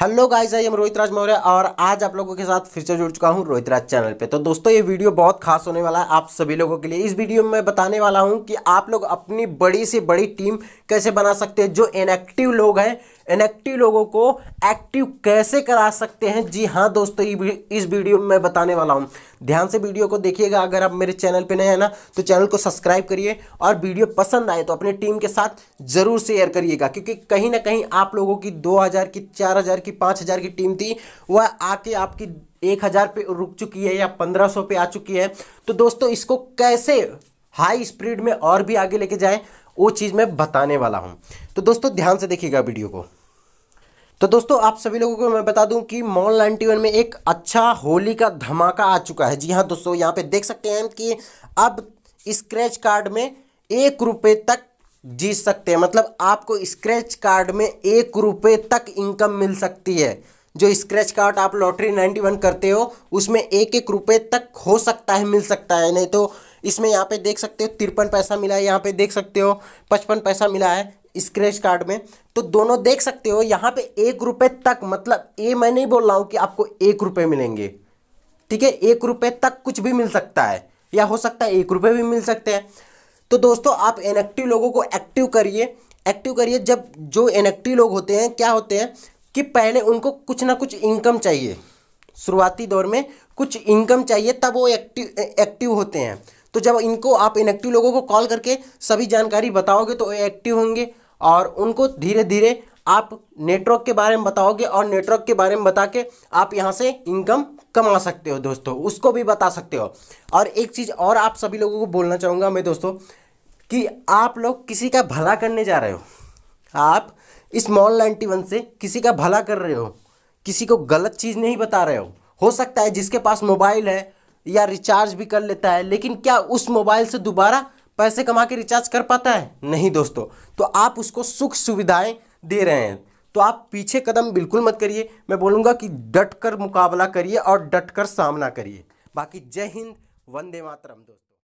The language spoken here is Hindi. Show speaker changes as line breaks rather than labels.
हेलो गाइस आई हम रोहित राज मौर्य और आज आप लोगों के साथ फिर से जुड़ चुका हूँ रोहित राज चैनल पे तो दोस्तों ये वीडियो बहुत खास होने वाला है आप सभी लोगों के लिए इस वीडियो में मैं बताने वाला हूँ कि आप लोग अपनी बड़ी से बड़ी टीम कैसे बना सकते हैं जो इनएक्टिव लोग हैं इनएक्टिव लोगों को एक्टिव कैसे करा सकते हैं जी हाँ दोस्तों इस वीडियो में मैं बताने वाला हूँ ध्यान से वीडियो को देखिएगा अगर आप मेरे चैनल पे नए हैं ना तो चैनल को सब्सक्राइब करिए और वीडियो पसंद आए तो अपने टीम के साथ ज़रूर शेयर करिएगा क्योंकि कहीं ना कहीं आप लोगों की दो हज़ार की चार हज़ार की आपकी पाँच हज़ार की टीम थी वह आके आपकी एक हज़ार पे रुक चुकी है या पंद्रह सौ पे आ चुकी है तो दोस्तों इसको कैसे हाई स्पीड में और भी आगे लेके जाएं वो चीज़ मैं बताने वाला हूँ तो दोस्तों ध्यान से देखिएगा वीडियो को तो दोस्तों आप सभी लोगों को मैं बता दूं कि मॉल 91 में एक अच्छा होली का धमाका आ चुका है जी हाँ दोस्तों यहाँ पे देख सकते हैं कि अब स्क्रैच कार्ड में एक रुपये तक जीत सकते हैं मतलब आपको स्क्रैच कार्ड में एक रुपये तक इनकम मिल सकती है जो स्क्रैच कार्ड आप लॉटरी नाइन्टी वन करते हो उसमें एक एक रुपये तक हो सकता है मिल सकता है नहीं तो इसमें यहाँ पे देख सकते हो तिरपन पैसा मिला है यहाँ पे देख सकते हो पचपन पैसा मिला है स्क्रैच कार्ड में तो दोनों देख सकते हो यहाँ पे एक रुपये तक मतलब ये मैं नहीं बोल रहा हूँ कि आपको एक रुपये मिलेंगे ठीक है एक रुपये तक कुछ भी मिल सकता है या हो सकता है एक रुपये भी मिल सकते हैं तो दोस्तों आप इनएक्टिव लोगों को एक्टिव करिए एक्टिव करिए जब जो इनएक्टिव लोग होते हैं क्या होते हैं कि पहले उनको कुछ ना कुछ इनकम चाहिए शुरुआती दौर में कुछ इनकम चाहिए तब वो एक्टिव एक्टिव होते हैं तो जब इनको आप इनएक्टिव लोगों को कॉल करके सभी जानकारी बताओगे तो एक्टिव होंगे और उनको धीरे धीरे आप नेटवर्क के बारे में बताओगे और नेटवर्क के बारे में बता के आप यहाँ से इनकम कमा सकते हो दोस्तों उसको भी बता सकते हो और एक चीज़ और आप सभी लोगों को बोलना चाहूँगा मैं दोस्तों कि आप लोग किसी का भला करने जा रहे हो आप इस मॉल नाइन्टी वन से किसी का भला कर रहे हो किसी को गलत चीज़ नहीं बता रहे हो हो सकता है जिसके पास मोबाइल है या रिचार्ज भी कर लेता है लेकिन क्या उस मोबाइल से दोबारा पैसे कमा के रिचार्ज कर पाता है नहीं दोस्तों तो आप उसको सुख सुविधाएं दे रहे हैं तो आप पीछे कदम बिल्कुल मत करिए मैं बोलूँगा कि डट कर मुकाबला करिए और डट कर सामना करिए बाकी जय हिंद वंदे मातरम दोस्तों